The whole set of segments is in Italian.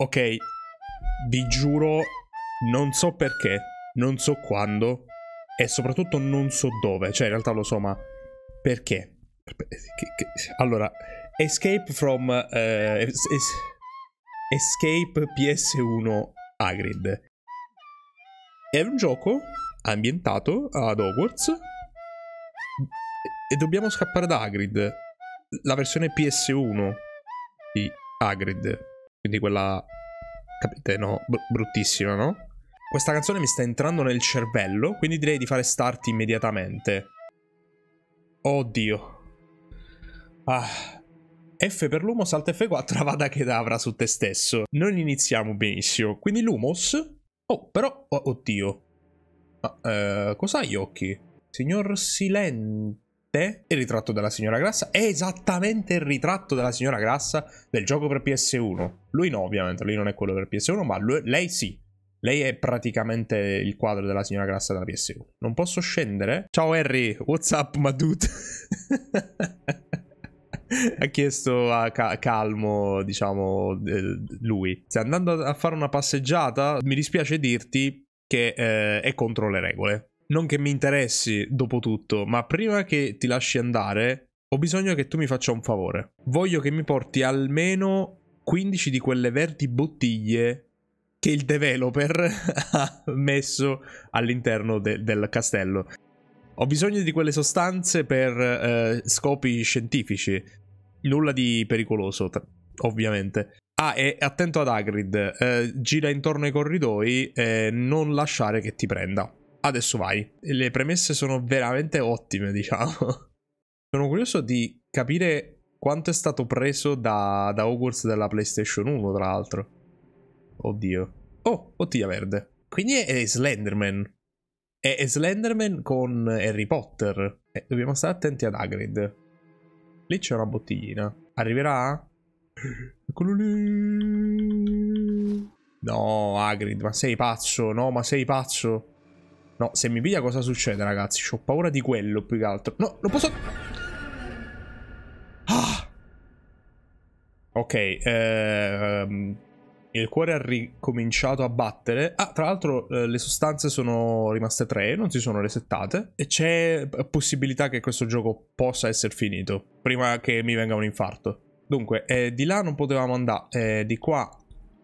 Ok, vi giuro, non so perché, non so quando e soprattutto non so dove. Cioè, in realtà lo so, ma perché? Eh, allora, Escape from... Uh, es es escape PS1 Agrid. È un gioco ambientato ad Hogwarts e dobbiamo scappare da Agrid. La versione PS1 di Agrid quindi quella, capite, no? Br bruttissima, no? Questa canzone mi sta entrando nel cervello, quindi direi di fare start immediatamente. Oddio. Ah... F per Lumos, Alt F4, Avada Kedavra su te stesso. Non iniziamo benissimo. Quindi Lumos... Oh, però... Oh, oddio. Ma, ah, eh, cosa ha gli occhi? Signor Silente è il ritratto della signora Grassa, è esattamente il ritratto della signora Grassa del gioco per PS1. Lui no, ovviamente, lui non è quello per PS1, ma lui, lei sì. Lei è praticamente il quadro della signora Grassa della PS1. Non posso scendere? Ciao Harry, what's up, my dude? ha chiesto a ca- Calmo, diciamo, eh, lui. Stai andando a fare una passeggiata? Mi dispiace dirti che eh, è contro le regole non che mi interessi dopo tutto, ma prima che ti lasci andare, ho bisogno che tu mi faccia un favore. Voglio che mi porti almeno 15 di quelle verdi bottiglie che il developer ha messo all'interno de- del castello. Ho bisogno di quelle sostanze per eh, scopi scientifici. Nulla di pericoloso, tra- ovviamente. Ah, e attento ad Agrid. Eh, gira intorno ai corridoi e eh, non lasciare che ti prenda adesso vai. Le premesse sono veramente ottime, diciamo. Sono curioso di capire quanto è stato preso da, da Hogwarts della PlayStation 1, tra l'altro. Oddio. Oh, bottiglia verde. Quindi è, Slenderman. È, è, Slenderman con Harry Potter. Eh, dobbiamo stare attenti ad Hagrid. Lì c'è una bottiglina. Arriverà? Eccolo lì. No, Hagrid, ma sei pazzo? No, ma sei pazzo? No, se mi piglia cosa succede, ragazzi? Ho paura di quello più che altro. No, non posso... Ah! Ok, ehm... Il cuore ha ricominciato a battere. Ah, tra l'altro eh, le sostanze sono rimaste tre, non si sono resettate. E c'è possibilità che questo gioco possa essere finito prima che mi venga un infarto. Dunque, eh, di là non potevamo andare, eh, di qua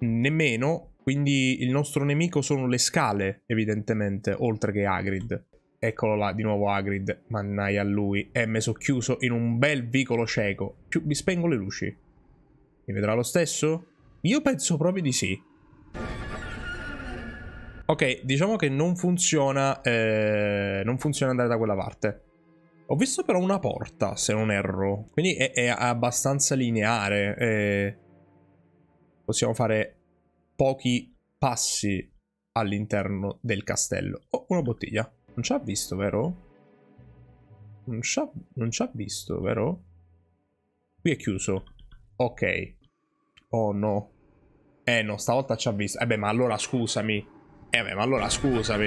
nemmeno. Quindi il nostro nemico sono le scale, evidentemente, oltre che Hagrid. Eccolo là, di nuovo Hagrid. Mannaia a lui. È eh, messo chiuso in un bel vicolo cieco. Più mi spengo le luci. Mi vedrà lo stesso? Io penso proprio di sì. Ok, diciamo che non funziona, eh, non funziona andare da quella parte. Ho visto però una porta, se non erro. Quindi è, è abbastanza lineare. Eh, possiamo fare pochi passi all'interno del castello. Oh, una bottiglia. Non ci ha visto, vero? Non ci ha, visto, vero? Qui è chiuso. Ok. Oh no. Eh no, stavolta ci ha visto. Eh beh, ma allora scusami. Eh beh, ma allora scusami.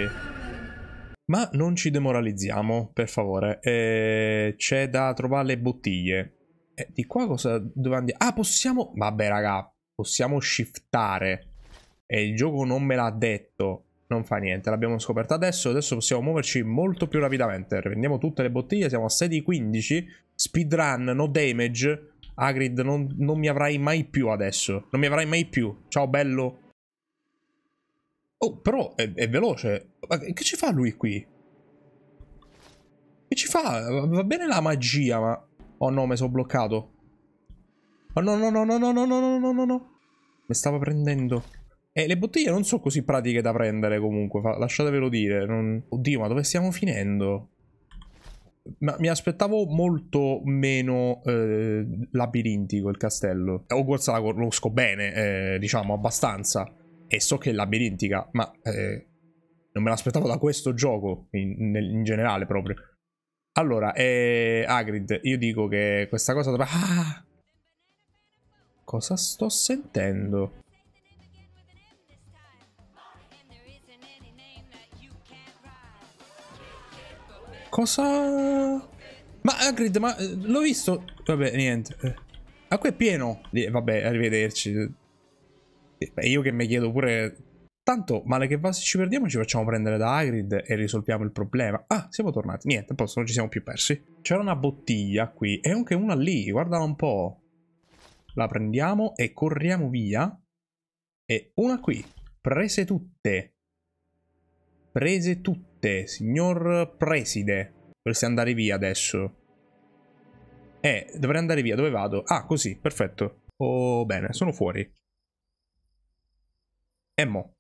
Ma non ci demoralizziamo, per favore. Eh, c'è da trovare le bottiglie. Eh, di qua cosa... Dove andiamo? Ah, possiamo... Vabbè, raga. Possiamo shiftare e il gioco non me l'ha detto, non fa niente, l'abbiamo scoperto adesso, adesso possiamo muoverci molto più rapidamente, prendiamo tutte le bottiglie, siamo a 6 di 15, speedrun, no damage, Agrid non, non mi avrai mai più adesso, non mi avrai mai più, ciao bello. Oh, però è, è veloce, Ma che ci fa lui qui? Che ci fa? Va bene la magia, ma... Oh no, mi sono bloccato. Oh no, no, no, no, no, no, no, no, no, no, no. Mi stava prendendo. E eh, le bottiglie non sono così pratiche da prendere comunque, fa, lasciatevelo dire. Non... Oddio, ma dove stiamo finendo? Ma mi aspettavo molto meno eh, labirintico il castello. Hogwarts la conosco bene, eh, diciamo, abbastanza. E so che è labirintica, ma eh, non me l'aspettavo da questo gioco, in, nel, in generale proprio. Allora, eh, Agrid, io dico che questa cosa... dovrà... Ah! Cosa sto sentendo? Cosa... Ma Hagrid, ma eh, l'ho visto... Vabbè, niente. Eh, ah, qui è pieno. Vabbè, arrivederci. Eh, beh, io che mi chiedo pure... Tanto, male che va, se ci perdiamo ci facciamo prendere da Hagrid e risolviamo il problema. Ah, siamo tornati. Niente, a posto, non ci siamo più persi. C'era una bottiglia qui e anche una lì, guardala un po'. La prendiamo e corriamo via. E una qui. Prese tutte. Prese tutte Presidente, signor Preside, dovresti andare via adesso. Eh, dovrei andare via, dove vado? Ah, così, perfetto. Oh, bene, sono fuori. E mo?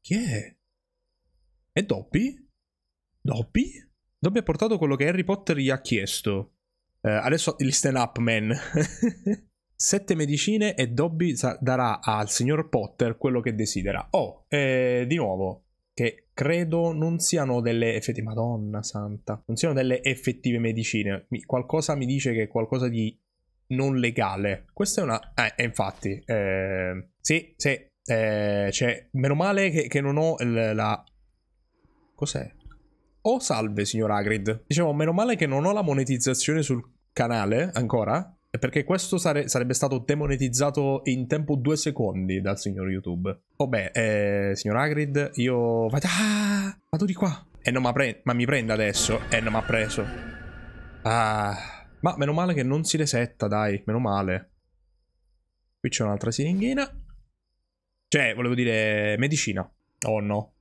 Chi è? È Dobby? Dobby? Dobby ha portato quello che Harry Potter gli ha chiesto. Eh, adesso il stand up man. Sette medicine e Dobby darà al signor Potter quello che desidera. Oh, eh, di nuovo, che credo non siano delle effettive madonna santa non siano delle effettive medicine qualcosa mi dice che è qualcosa di non legale questa è una eh infatti eh, sì sì eh, cioè meno male che, che non ho l- la cos'è oh salve signor Agrid dicevo meno male che non ho la monetizzazione sul canale ancora perché questo sare- sarebbe stato demonetizzato in tempo due secondi dal signor YouTube. Oh beh, eh, signor Agrid, io vado, ah, vado di qua. E non pre- ma, mi prende adesso. E non mi ha preso. Ah, ma meno male che non si resetta, dai, meno male. Qui c'è un'altra siringhina. Cioè, volevo dire medicina. Oh no. Ho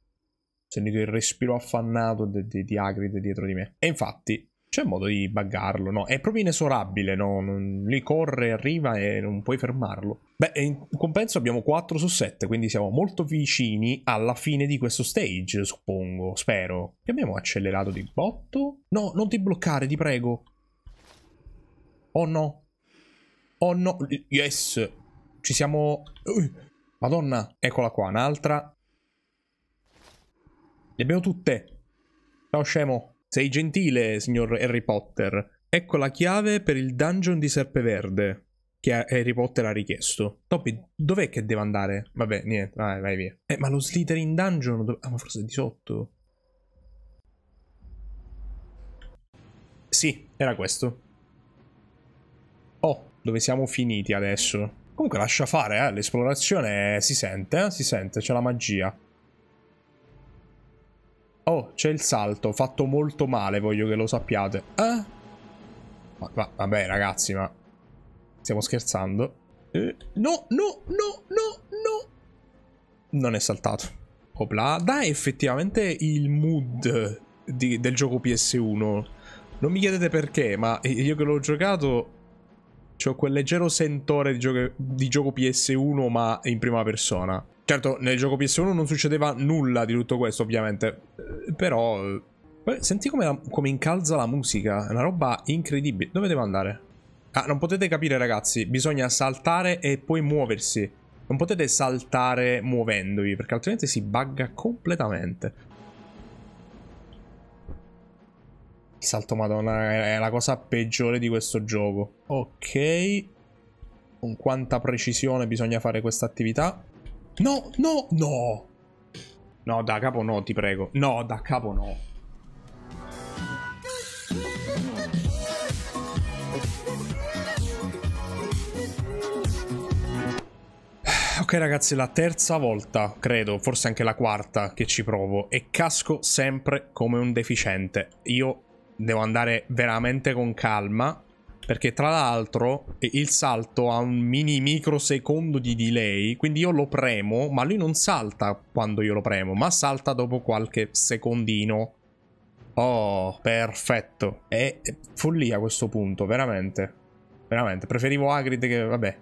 sentito il respiro affannato di, di, di Hagrid dietro di me. E infatti, c'è modo di buggarlo, no? È proprio inesorabile, no? Non, lui corre, arriva e non puoi fermarlo. Beh, in compenso abbiamo 4 su 7, quindi siamo molto vicini alla fine di questo stage, suppongo, spero. Che abbiamo accelerato di botto? No, non ti bloccare, ti prego. Oh no. Oh no. Yes. Ci siamo... Madonna. Eccola qua, un'altra. Le abbiamo tutte. Ciao scemo. Sei gentile, signor Harry Potter. Ecco la chiave per il dungeon di Serpeverde che Harry Potter ha richiesto. Topi, dov'è che deve andare? Vabbè, niente, vai, ah, vai via. Eh, ma lo Slytherin Dungeon... Dov- ah, ma forse è di sotto. Sì, era questo. Oh, dove siamo finiti adesso? Comunque lascia fare, eh, l'esplorazione si sente, eh? si sente, c'è la magia. Oh, c'è il salto, fatto molto male, voglio che lo sappiate. Eh? Ma, va, vabbè, ragazzi, ma... Stiamo scherzando. Eh, no, no, no, no, no! Non è saltato. Opla, dai effettivamente il mood di, del gioco PS1. Non mi chiedete perché, ma io che l'ho giocato... Ho quel leggero sentore di gioco, di gioco PS1, ma in prima persona. Certo, nel gioco PS1 non succedeva nulla di tutto questo, ovviamente. Eh, però... Eh, eh, senti come, come incalza la musica, è una roba incredibile. Dove devo andare? Ah, non potete capire ragazzi, bisogna saltare e poi muoversi. Non potete saltare muovendovi, perché altrimenti si bugga completamente. Il salto madonna è la cosa peggiore di questo gioco. Ok. Con quanta precisione bisogna fare questa attività. No, no, no. No, da capo no, ti prego. No, da capo no. Ok ragazzi, la terza volta, credo, forse anche la quarta che ci provo e casco sempre come un deficiente. Io devo andare veramente con calma perché tra l'altro il salto ha un mini microsecondo di delay, quindi io lo premo, ma lui non salta quando io lo premo, ma salta dopo qualche secondino. Oh, perfetto. È follia a questo punto, veramente. Veramente, preferivo Agrid che... vabbè.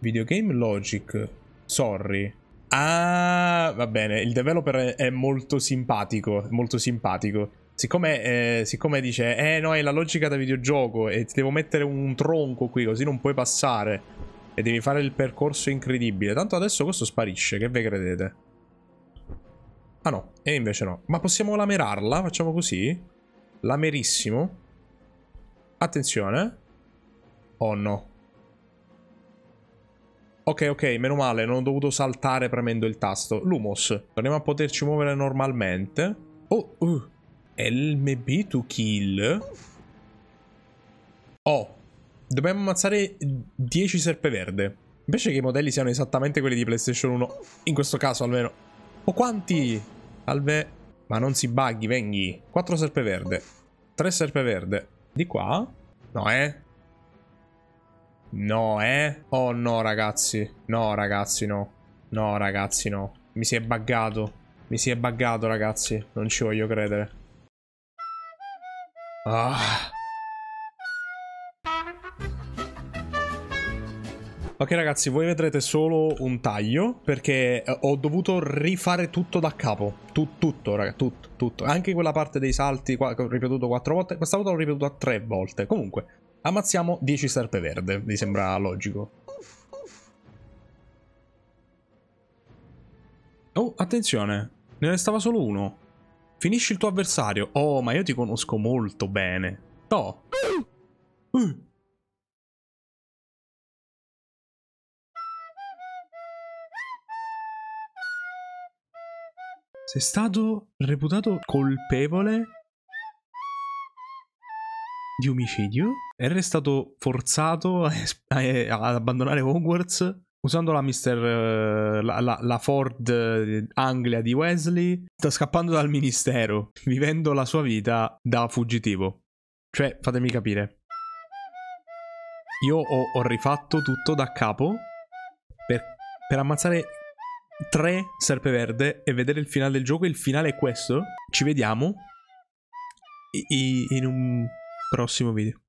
Videogame Logic. Sorry. Ah, va bene, il developer è molto simpatico, molto simpatico. Siccome, eh, siccome, dice, eh no, è la logica da videogioco e ti devo mettere un tronco qui così non puoi passare e devi fare il percorso incredibile. Tanto adesso questo sparisce, che ve credete? Ah no, e invece no. Ma possiamo lamerarla? Facciamo così? Lamerissimo. Attenzione. Oh no. Ok, ok, meno male, non ho dovuto saltare premendo il tasto. Lumos, torniamo a poterci muovere normalmente. Oh, uh, LMB to kill. Oh, dobbiamo ammazzare 10 serpeverde. Invece che i modelli siano esattamente quelli di PlayStation 1. In questo caso almeno. Oh, quanti? Alve. Ma non si bughi, venghi. 4 serpeverde. 3 serpeverde. Di qua? No, eh? No, eh? Oh no, ragazzi. No, ragazzi, no. No, ragazzi, no. Mi si è buggato. Mi si è buggato, ragazzi. Non ci voglio credere. Ah. Ok ragazzi, voi vedrete solo un taglio perché eh, ho dovuto rifare tutto da capo. Tu, tutto, raga, tutto, tutto. Anche quella parte dei salti qua, che ho ripetuto quattro volte, questa volta l'ho ripetuta tre volte. Comunque, ammazziamo 10 serpe verde, mi sembra logico. Oh, attenzione, ne restava solo uno. Finisci il tuo avversario. Oh, ma io ti conosco molto bene. No. Uh. Eh. Sei stato reputato colpevole di omicidio? R è stato forzato a, a, eh, ad abbandonare Hogwarts usando la Mister. Eh, la, la, la, Ford eh, Anglia di Wesley, sta scappando dal ministero, vivendo la sua vita da fuggitivo. Cioè, fatemi capire. Io ho, ho rifatto tutto da capo per, per ammazzare tre serpeverde e vedere il finale del gioco. Il finale è questo. Ci vediamo in un prossimo video.